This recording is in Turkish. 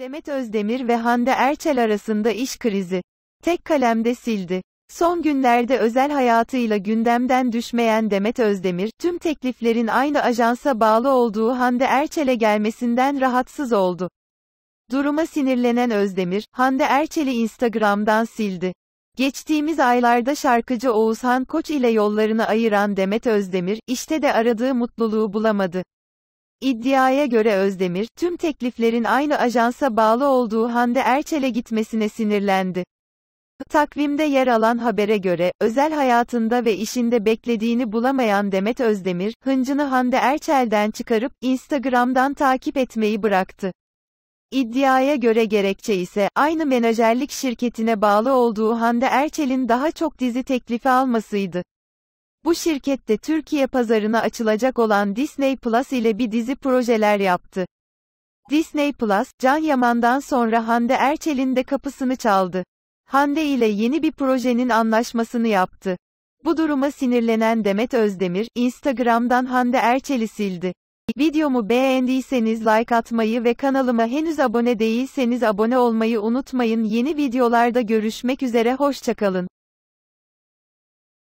Demet Özdemir ve Hande Erçel arasında iş krizi. Tek kalemde sildi. Son günlerde özel hayatıyla gündemden düşmeyen Demet Özdemir, tüm tekliflerin aynı ajansa bağlı olduğu Hande Erçel'e gelmesinden rahatsız oldu. Duruma sinirlenen Özdemir, Hande Erçel'i Instagram'dan sildi. Geçtiğimiz aylarda şarkıcı Oğuzhan Koç ile yollarını ayıran Demet Özdemir, işte de aradığı mutluluğu bulamadı. İddiaya göre Özdemir, tüm tekliflerin aynı ajansa bağlı olduğu Hande Erçel'e gitmesine sinirlendi. Takvimde yer alan habere göre, özel hayatında ve işinde beklediğini bulamayan Demet Özdemir, hıncını Hande Erçel'den çıkarıp, Instagram'dan takip etmeyi bıraktı. İddiaya göre gerekçe ise, aynı menajerlik şirketine bağlı olduğu Hande Erçel'in daha çok dizi teklifi almasıydı. Bu şirkette Türkiye pazarına açılacak olan Disney Plus ile bir dizi projeler yaptı. Disney Plus, Can Yaman'dan sonra Hande Erçel'in de kapısını çaldı. Hande ile yeni bir projenin anlaşmasını yaptı. Bu duruma sinirlenen Demet Özdemir, Instagram'dan Hande Erçel'i sildi. Videomu beğendiyseniz like atmayı ve kanalıma henüz abone değilseniz abone olmayı unutmayın. Yeni videolarda görüşmek üzere hoşçakalın.